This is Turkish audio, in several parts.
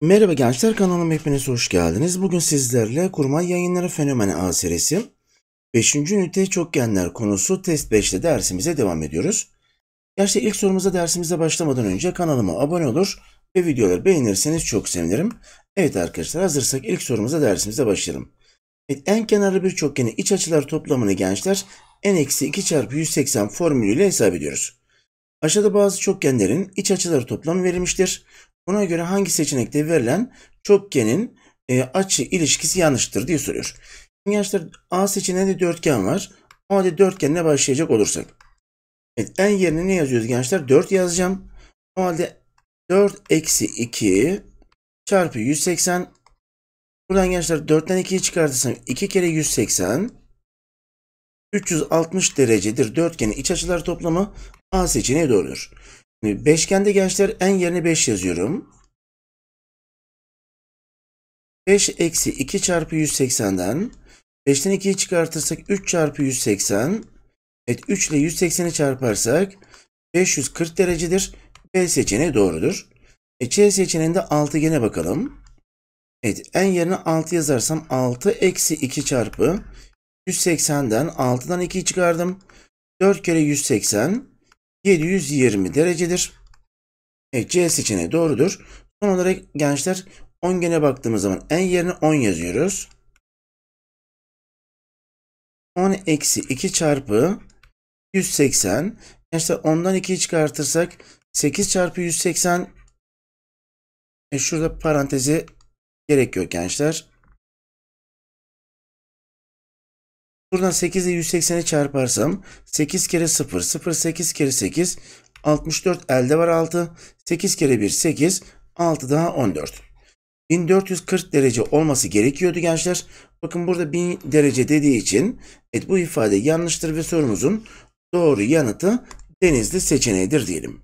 Merhaba gençler kanalıma hepiniz hoş geldiniz. Bugün sizlerle Kurmay Yayınları Fenomeni A serisi 5. ünite çokgenler konusu test 5'te dersimize devam ediyoruz. Gerçi ilk sorumuza dersimize başlamadan önce kanalıma abone olur ve videoları beğenirseniz çok sevinirim. Evet arkadaşlar hazırsak ilk sorumuza dersimize başlayalım. Evet, en kenarlı bir çokgenin iç açılar toplamını gençler n-2 çarpı 180 formülüyle hesap ediyoruz. Aşağıda bazı çokgenlerin iç açıları toplamı verilmiştir. Buna göre hangi seçenekte verilen çokgenin e, açı ilişkisi yanlıştır diye soruyor. Şimdi gençler A seçeneğinde dörtgen var. O halde dörtgenle başlayacak olursak. Evet, n yerine ne yazıyoruz gençler? 4 yazacağım. O halde 4 eksi 2 çarpı 180. Buradan gençler 4'ten 2'yi çıkartırsam 2 kere 180 360 derecedir dörtgenin iç açılar toplamı A seçeneği doğrudur. Şimdi beşgende gençler en yerine 5 yazıyorum. 5 eksi 2 çarpı 180'den 5'ten 2'yi çıkartırsak 3 çarpı 180. Evet 3 ile 180'i çarparsak 540 derecedir. B seçeneği doğrudur. E, C seçeneğinde altıgene bakalım. Evet en yerine 6 yazarsam 6 eksi 2 çarpı 180'den 6'dan 2'yi çıkardım. 4 kere 180 720 derecedir. Evet C seçeneği doğrudur. Son olarak gençler 10 gene baktığımız zaman en yerine 10 yazıyoruz. 10 eksi 2 çarpı 180. Gençler 10'dan 2'yi çıkartırsak 8 çarpı 180. E şurada parantezi gerek yok gençler. Buradan 8 ile 180'i çarparsam 8 kere 0, 0 8 kere 8, 64 elde var 6, 8 kere 1 8, 6 daha 14. 1440 derece olması gerekiyordu gençler. Bakın burada 1000 derece dediği için evet bu ifade yanlıştır ve sorumuzun doğru yanıtı denizli seçeneğidir diyelim.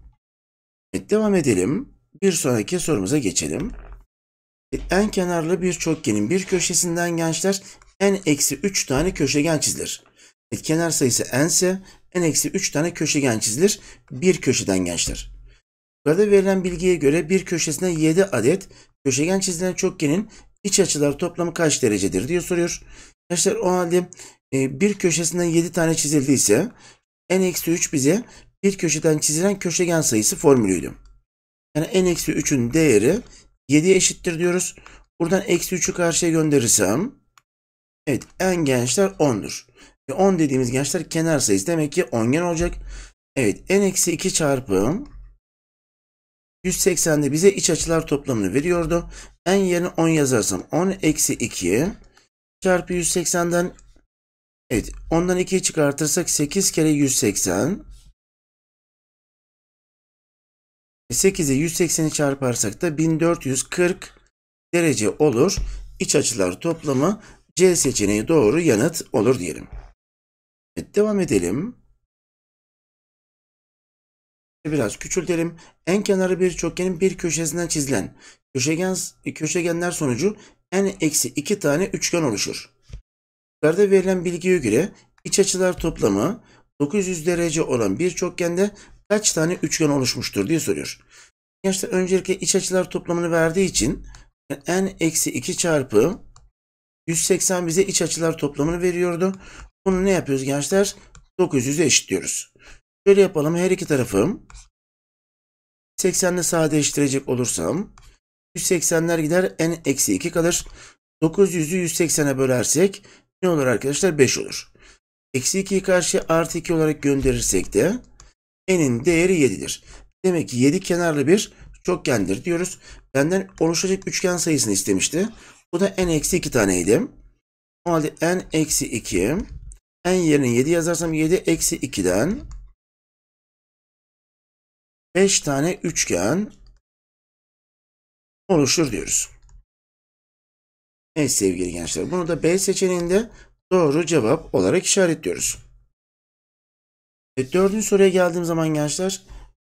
Evet devam edelim. Bir sonraki sorumuza geçelim. En kenarlı bir çokgenin bir köşesinden gençler n eksi 3 tane köşegen çizilir. Evet, kenar sayısı n ise n eksi 3 tane köşegen çizilir. Bir köşeden gençler. Yukarıda verilen bilgiye göre bir köşesine 7 adet köşegen çizilen çokgenin iç açılar toplamı kaç derecedir diye soruyor. Gençler o halde e, bir köşesinden 7 tane çizildiyse n eksi 3 bize bir köşeden çizilen köşegen sayısı formülüydü. Yani n eksi 3'ün değeri 7'ye eşittir diyoruz. Buradan eksi 3'ü karşıya gönderirsem Evet en gençler 10'dur. Ve 10 dediğimiz gençler kenar sayısı. Demek ki 10 gen olacak. Evet n eksi 2 çarpı 180'de bize iç açılar toplamını veriyordu. En yerine 10 yazarsam 10 eksi 2 çarpı 180'den evet ondan 2'yi çıkartırsak 8 kere 180 8'e 180'i çarparsak da 1440 derece olur. İç açılar toplamı C seçeneği doğru yanıt olur diyelim. Evet, devam edelim. E, biraz küçültelim. En kenarı bir çokgenin bir köşesinden çizilen köşegen, köşegenler sonucu en eksi iki tane üçgen oluşur. Yukarıda verilen bilgiye göre iç açılar toplamı 900 derece olan bir çokgende kaç tane üçgen oluşmuştur diye soruyor. Gençler öncelikle iç açılar toplamını verdiği için n eksi 2 çarpı 180 bize iç açılar toplamını veriyordu. Bunu ne yapıyoruz gençler? 900'ü eşitliyoruz. Şöyle yapalım. Her iki tarafım 80'le sadeleştirecek olursam 180'ler gider. En eksi 2 kalır. 900'ü 180'e bölersek ne olur arkadaşlar? 5 olur. Eksi 2'yi karşıya artı 2 olarak gönderirsek de n'in değeri 7'dir. Demek ki 7 kenarlı bir çokgendir diyoruz. Benden oluşacak üçgen sayısını istemişti. Bu da n eksi 2 taneydi. O halde n eksi 2. N yerine 7 yazarsam 7 eksi 2'den 5 tane üçgen oluşur diyoruz. Evet sevgili gençler bunu da B seçeneğinde doğru cevap olarak işaretliyoruz. E, dördüncü soruya geldiğim zaman gençler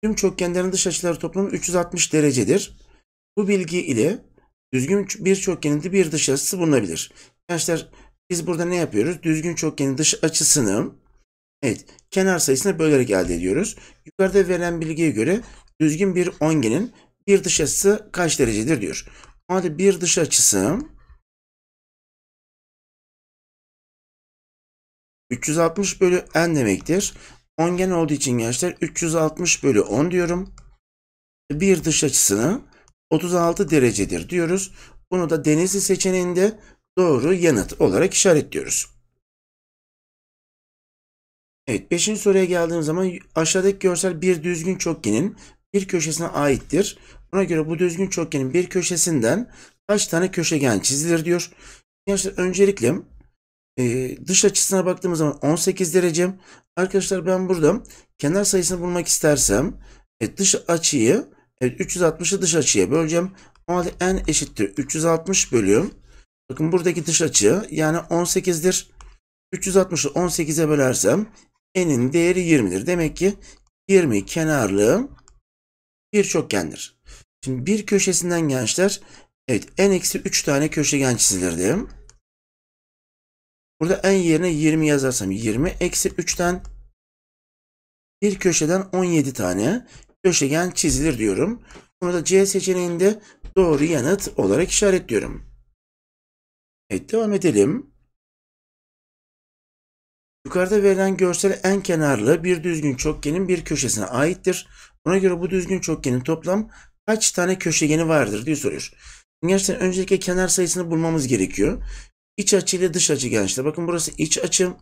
tüm çokgenlerin dış açıları toplamı 360 derecedir. Bu bilgi ile Düzgün bir çokgenin bir dış açısı bulunabilir. Arkadaşlar biz burada ne yapıyoruz? Düzgün çokgenin dış açısını evet kenar sayısına bölerek elde ediyoruz. Yukarıda verilen bilgiye göre düzgün bir ongenin bir dış açısı kaç derecedir diyor. Hadi bir dış açısı 360 bölü n demektir. Ongen olduğu için gençler 360 bölü 10 diyorum. Bir dış açısını 36 derecedir diyoruz. Bunu da Denizli seçeneğinde doğru yanıt olarak işaretliyoruz. Evet 5. soruya geldiğim zaman aşağıdaki görsel bir düzgün çokgenin bir köşesine aittir. Buna göre bu düzgün çokgenin bir köşesinden kaç tane köşegen çizilir diyor. Arkadaşlar öncelikle e, dış açısına baktığımız zaman 18 derece. Arkadaşlar ben burada kenar sayısını bulmak istersem e, dış açıyı Evet 360'ı dış açıya böleceğim. O halde n eşittir 360 bölüyorum. Bakın buradaki dış açı yani 18'dir. 360'ı 18'e bölersem n'in değeri 20'dir. Demek ki 20 kenarlı bir çokgendir. Şimdi bir köşesinden gençler evet n eksi 3 tane köşegen çizilirdi. Burada n yerine 20 yazarsam 20 eksi 3'ten bir köşeden 17 tane döşegen çizilir diyorum. Bunu da C seçeneğinde doğru yanıt olarak işaretliyorum. Evet devam edelim. Yukarıda verilen görsel en kenarlı bir düzgün çokgenin bir köşesine aittir. Buna göre bu düzgün çokgenin toplam kaç tane köşegeni vardır diye soruyor. Gençler öncelikle kenar sayısını bulmamız gerekiyor. İç açı ile dış açı gençler. Bakın burası iç açı.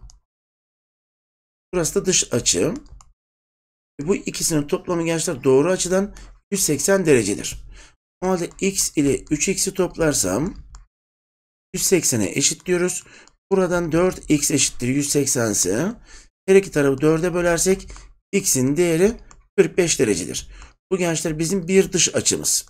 Burası da dış açı. Bu ikisinin toplamı gençler doğru açıdan 180 derecedir. O halde x ile 3x'i toplarsam 180'e eşitliyoruz. Buradan 4x eşittir 180 ise her iki tarafı 4'e bölersek x'in değeri 45 derecedir. Bu gençler bizim bir dış açımız.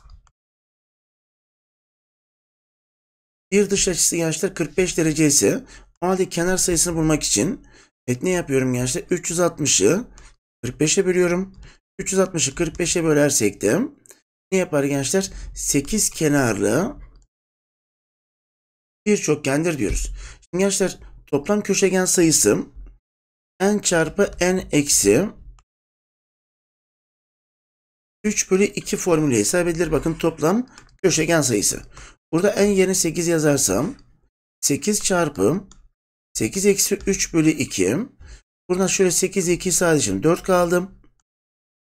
Bir dış açısı gençler 45 derece ise o halde kenar sayısını bulmak için et ne yapıyorum gençler? 360'ı 45'e bölüyorum. 360'ı 45'e bölersek de ne yapar gençler? 8 kenarlı bir çokgendir diyoruz. Şimdi gençler toplam köşegen sayısı n çarpı n eksi 3 bölü 2 formülü hesap edilir. Bakın toplam köşegen sayısı. Burada n yerine 8 yazarsam 8 çarpı 8 eksi 3 bölü 2 Buradan şöyle 8'i 2 sadece 4 kaldım.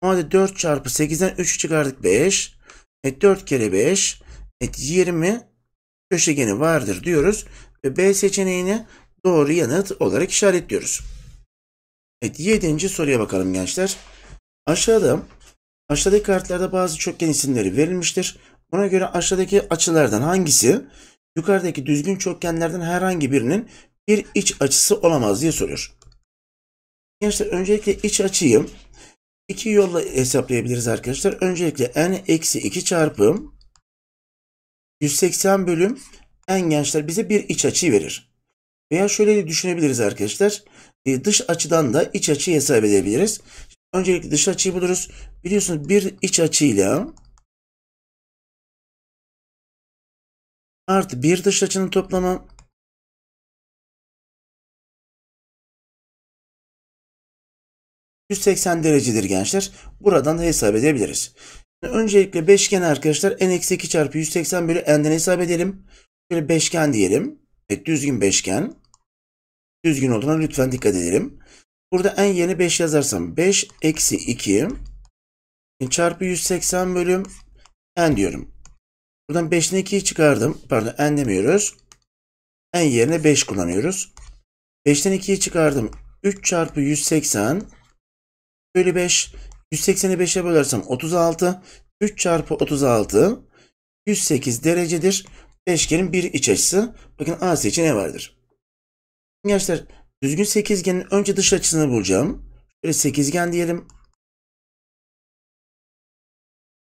Normalde 4 çarpı 8'den 3 çıkardık 5. E 4 kere 5. E 20 köşegeni vardır diyoruz. Ve B seçeneğini doğru yanıt olarak işaretliyoruz. Evet 7. soruya bakalım gençler. Aşağıda aşağıdaki kartlarda bazı çokgen isimleri verilmiştir. Buna göre aşağıdaki açılardan hangisi yukarıdaki düzgün çokgenlerden herhangi birinin bir iç açısı olamaz diye soruyor. Arkadaşlar öncelikle iç açıyı iki yolla hesaplayabiliriz arkadaşlar. Öncelikle n eksi 2 çarpı 180 bölüm n gençler bize bir iç açı verir. Veya şöyle de düşünebiliriz arkadaşlar. E, dış açıdan da iç açıyı hesap edebiliriz. Öncelikle dış açıyı buluruz. Biliyorsunuz bir iç açıyla artı bir dış açının toplamı 180 derecedir gençler. Buradan da hesap edebiliriz. öncelikle beşgen arkadaşlar n-2 çarpı 180 bölü n'den hesap edelim. Şöyle beşgen diyelim. Evet düzgün beşgen. Düzgün olduğuna lütfen dikkat edelim. Burada en yeni 5 yazarsam 5 eksi 2 çarpı 180 bölüm n diyorum. Buradan 5'ten 2'yi çıkardım. Pardon n demiyoruz. N yerine 5 kullanıyoruz. 5'ten 2'yi çıkardım. 3 çarpı 180 bölü 5. 180'i 5'e bölersem 36. 3 çarpı 36 108 derecedir. Beşgenin bir iç açısı. Bakın AC için ne vardır? Gençler düzgün sekizgenin önce dış açısını bulacağım. Şöyle sekizgen diyelim.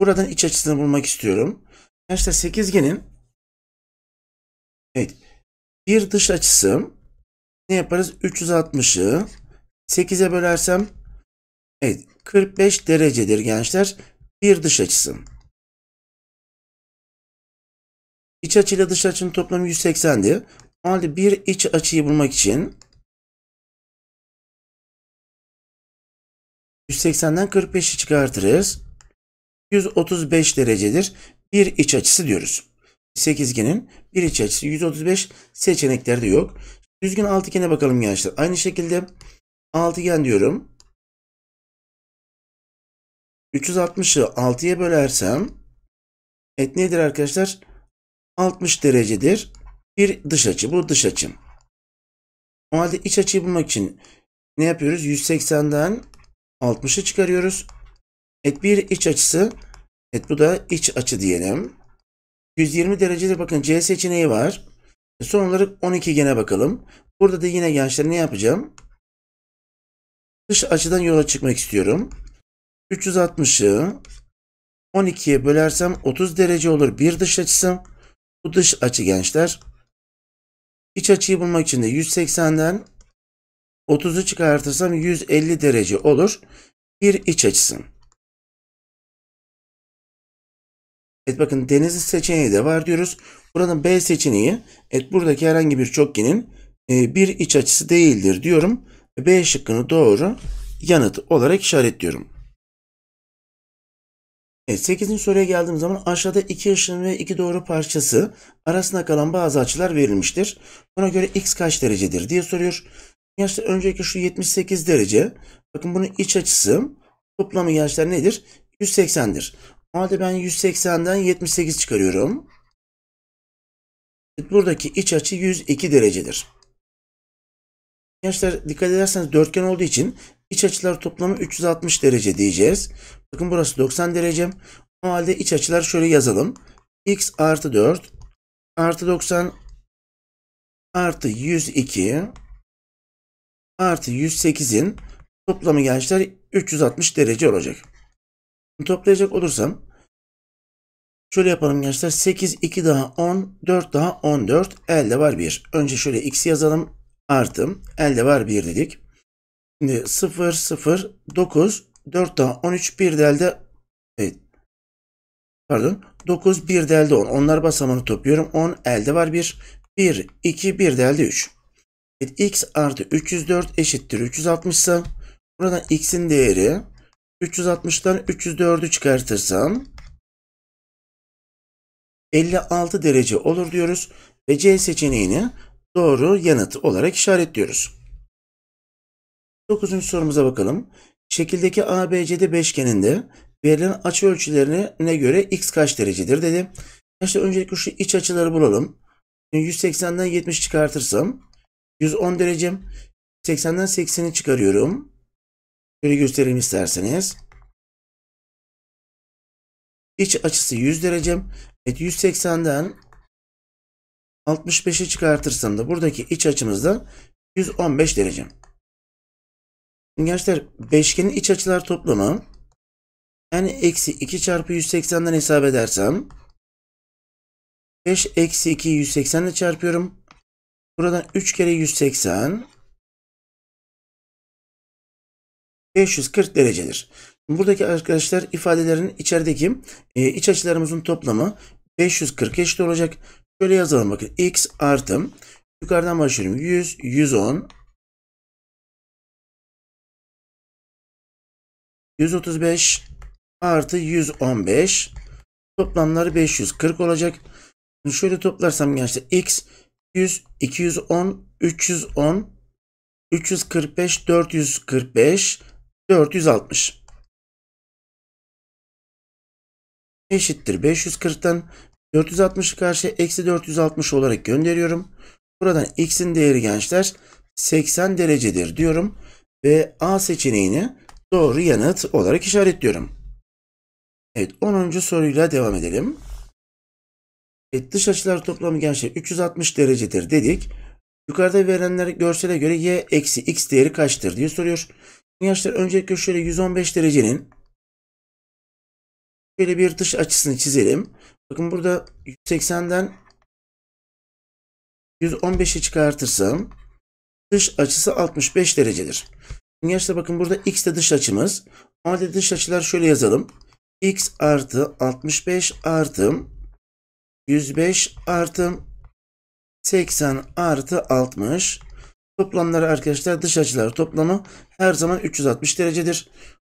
Buradan iç açısını bulmak istiyorum. Gençler sekizgenin evet, bir dış açısı ne yaparız? 360'ı 8'e bölersem Evet 45 derecedir gençler. Bir dış açısı. İç açıyla dış açının toplamı 180'di. O halde bir iç açıyı bulmak için 180'den 45'i çıkartırız. 135 derecedir. Bir iç açısı diyoruz. Sekizgenin bir iç açısı 135 seçeneklerde yok. Düzgün altıgene bakalım gençler. Aynı şekilde altıgen diyorum. 360'ı 6'ya bölersem et nedir arkadaşlar? 60 derecedir. Bir dış açı. Bu dış açım. O halde iç açıyı bulmak için ne yapıyoruz? 180'den 60'ı çıkarıyoruz. Et bir iç açısı. et bu da iç açı diyelim. 120 derecedir. Bakın C seçeneği var. Son olarak 12 gene bakalım. Burada da yine gençler ne yapacağım? Dış açıdan yola çıkmak istiyorum. 360'ı 12'ye bölersem 30 derece olur. Bir dış açısı. Bu dış açı gençler. İç açıyı bulmak için de 180'den 30'u çıkartırsam 150 derece olur. Bir iç açısı. Evet bakın denizi seçeneği de var diyoruz. Buranın B seçeneği evet buradaki herhangi bir çokgenin e, bir iç açısı değildir diyorum. B şıkkını doğru yanıt olarak işaretliyorum. Evet, 8. soruya geldiğim zaman aşağıda iki ışın ve iki doğru parçası arasında kalan bazı açılar verilmiştir. Buna göre x kaç derecedir diye soruyor. Gençler önceki şu 78 derece. Bakın bunun iç açısı toplamı gençler nedir? 180'dir. O halde ben 180'den 78 çıkarıyorum. Buradaki iç açı 102 derecedir. Gençler dikkat ederseniz dörtgen olduğu için İç açılar toplamı 360 derece diyeceğiz. Bakın burası 90 derece. O halde iç açılar şöyle yazalım. X artı 4 artı 90 artı 102 artı 108'in toplamı gençler 360 derece olacak. Toplayacak olursam şöyle yapalım gençler. 8, 2 daha 10, 4 daha 14. Elde var 1. Önce şöyle x yazalım. Artı. Elde var 1 dedik. Şimdi 0, 0, 9, 4 daha 13, 1 delde evet. Pardon. 9, 1 delde 10. Onlar basamağını topluyorum. 10 elde var 1. 1, 2, 1 delde 3. Evet, x artı 304 eşittir 360 ise buradan x'in değeri 360'tan 304'ü çıkartırsam 56 derece olur diyoruz ve C seçeneğini doğru yanıt olarak işaretliyoruz. 9. sorumuza bakalım. Şekildeki ABCD beşgeninde verilen açı ölçülerine göre x kaç derecedir dedi. İşte öncelikle şu iç açıları bulalım. 180'den 70 çıkartırsam 110 derecem. 80'den 80'i çıkarıyorum. Şöyle göstereyim isterseniz. İç açısı 100 derecem. Evet 180'den 65'i çıkartırsam da buradaki iç açımızda 115 derecem. Gençler beşgenin iç açılar toplamı yani eksi 2 çarpı 180'den hesap edersem 5 eksi 2 180 ile çarpıyorum. Buradan 3 kere 180 540 derecedir. Buradaki arkadaşlar ifadelerin içerideki e, iç açılarımızın toplamı 540 eşit olacak. Şöyle yazalım bakın. x artım, yukarıdan başlıyorum. 100, 110 135 artı 115 toplamları 540 olacak. Şimdi şöyle toplarsam gençler x 100 210 310 345 445 460 eşittir 540'tan 460'ı karşı eksi 460 olarak gönderiyorum. Buradan x'in değeri gençler 80 derecedir diyorum ve A seçeneğini doğru yanıt olarak işaretliyorum. Evet 10. soruyla devam edelim. Evet, dış açılar toplamı gençler 360 derecedir dedik. Yukarıda verenler görsele göre y eksi x değeri kaçtır diye soruyor. Gençler öncelikle şöyle 115 derecenin şöyle bir dış açısını çizelim. Bakın burada 180'den 115'i çıkartırsam dış açısı 65 derecedir arkadaşlar bakın burada x de dış açımız. O halde dış açılar şöyle yazalım. x artı 65 artı 105 artı 80 artı 60. Toplamları arkadaşlar dış açılar toplamı her zaman 360 derecedir.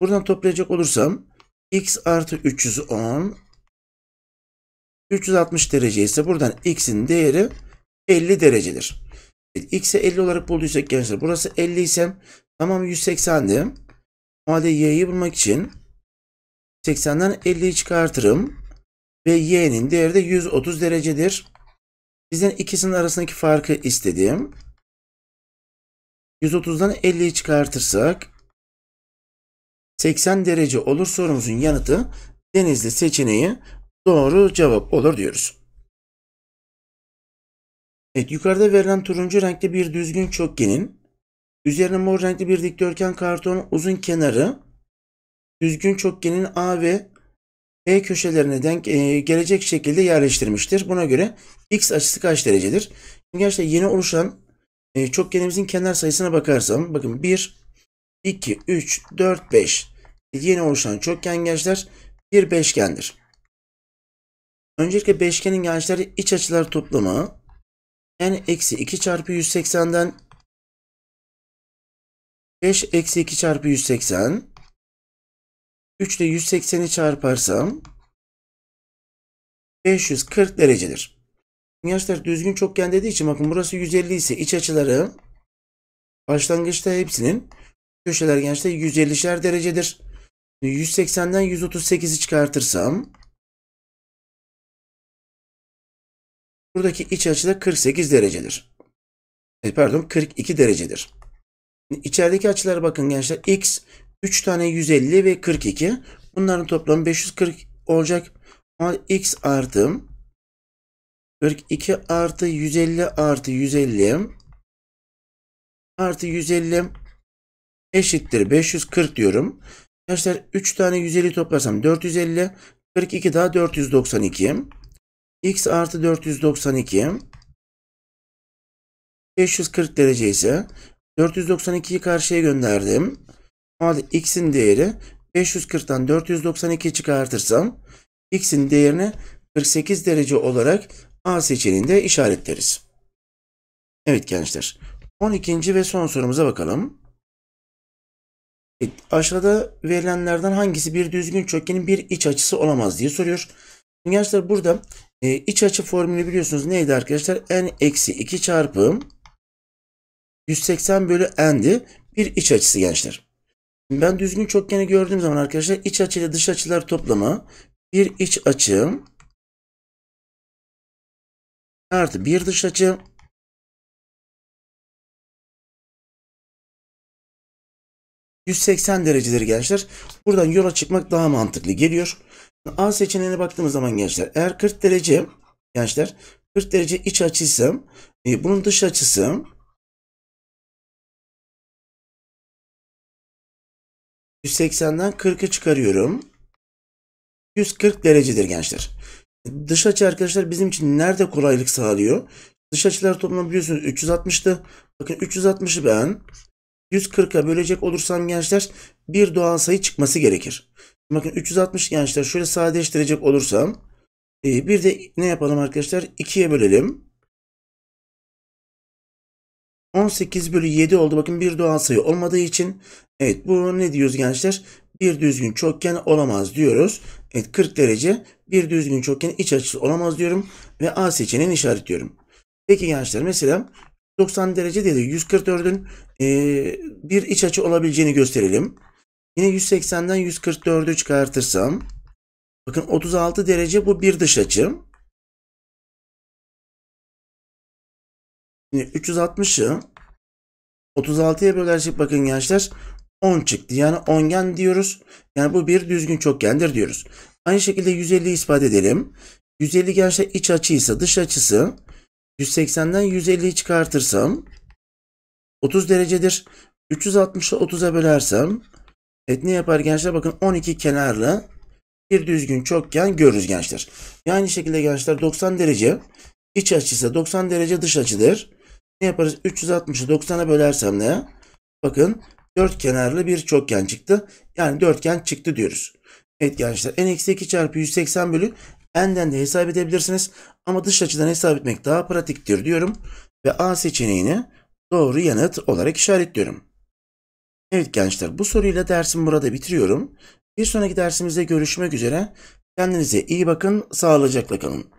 Buradan toplayacak olursam x artı 310 360 derece ise buradan x'in değeri 50 derecedir. X'e 50 olarak bulduysak gençler burası 50 ise Tamam 180'di. O halde y'yi bulmak için 80'den 50'yi çıkartırım. Ve y'nin değeri de 130 derecedir. Bizden ikisinin arasındaki farkı istedim. 130'dan 50'yi çıkartırsak 80 derece olur sorumuzun yanıtı denizli seçeneği doğru cevap olur diyoruz. Evet yukarıda verilen turuncu renkli bir düzgün çokgenin Üzerine mor renkli bir dikdörtgen kartonun uzun kenarı düzgün çokgenin A ve B köşelerine denk e, gelecek şekilde yerleştirmiştir. Buna göre x açısı kaç derecedir? Şimdi gerçekten yeni oluşan e, çokgenimizin kenar sayısına bakarsam bakın 1, 2, 3, 4, 5 yeni oluşan çokgen gençler bir beşgendir. Öncelikle beşgenin gençleri iç açılar toplamı yani eksi 2 çarpı 180'den 5 eksi 2 çarpı 180. 3 ile 180'i çarparsam 540 derecedir. Gençler düzgün çokgen dediği için bakın burası 150 ise iç açıları başlangıçta hepsinin köşeler gençler 150'şer derecedir. 180'den 138'i çıkartırsam buradaki iç açı da 48 derecedir. E, pardon 42 derecedir. İçerideki açılara bakın gençler. X 3 tane 150 ve 42. Bunların toplamı 540 olacak. Ama x artı 42 artı 150 artı 150 artı 150 eşittir 540 diyorum. Gençler 3 tane 150 toplarsam 450 42 daha 492 x artı 492 540 derece ise 492'yi karşıya gönderdim. O x'in değeri 540'tan 492 çıkartırsam x'in değerini 48 derece olarak A seçeneğinde işaretleriz. Evet gençler. 12. ve son sorumuza bakalım. Evet, aşağıda verilenlerden hangisi bir düzgün çokgenin bir iç açısı olamaz diye soruyor. Gençler burada e, iç açı formülü biliyorsunuz neydi arkadaşlar? N eksi 2 çarpı 180 bölü endi bir iç açısı gençler. ben düzgün çokgeni gördüğüm zaman arkadaşlar iç açı ile dış açılar toplamı bir iç açı artı bir dış açı ...180 dereceleri gençler. Buradan yola çıkmak daha mantıklı geliyor. A seçeneğine baktığımız zaman gençler... ...eğer 40 derece... ...gençler 40 derece iç açıysam... E, ...bunun dış açısı... 180'den 40'ı çıkarıyorum. 140 derecedir gençler. Dış açı arkadaşlar bizim için nerede kolaylık sağlıyor? Dış açılar toplamı biliyorsunuz 360'tı. Bakın 360'ı ben 140'a bölecek olursam gençler bir doğal sayı çıkması gerekir. Bakın 360 gençler şöyle sadeleştirecek olursam e, bir de ne yapalım arkadaşlar? 2'ye bölelim. 18 bölü 7 oldu. Bakın bir doğal sayı olmadığı için. Evet bu ne diyoruz gençler? Bir düzgün çokgen olamaz diyoruz. Evet 40 derece bir düzgün çokgen iç açısı olamaz diyorum. Ve A seçeneğini işaretliyorum. Peki gençler mesela 90 derece dedi 144'ün e, bir iç açı olabileceğini gösterelim. Yine 180'den 144'ü çıkartırsam bakın 36 derece bu bir dış açı. 360'ı 36'ya bölersek bakın gençler 10 çıktı. Yani ongen diyoruz. Yani bu bir düzgün çokgendir diyoruz. Aynı şekilde 150'yi ispat edelim. 150 gençler iç açıysa dış açısı 180'den 150'yi çıkartırsam 30 derecedir. 360'ı 30'a bölersem et ne yapar gençler? Bakın 12 kenarlı bir düzgün çokgen görürüz gençler. aynı şekilde gençler 90 derece iç açısı 90 derece dış açıdır. Ne yaparız? 360'ı 90'a bölersem ne? Bakın dört kenarlı bir çokgen çıktı. Yani dörtgen çıktı diyoruz. Evet gençler n eksi 2 çarpı 180 bölü n'den de hesap edebilirsiniz. Ama dış açıdan hesap etmek daha pratiktir diyorum. Ve A seçeneğini doğru yanıt olarak işaretliyorum. Evet gençler bu soruyla dersimi burada bitiriyorum. Bir sonraki dersimizde görüşmek üzere. Kendinize iyi bakın, sağlıcakla kalın.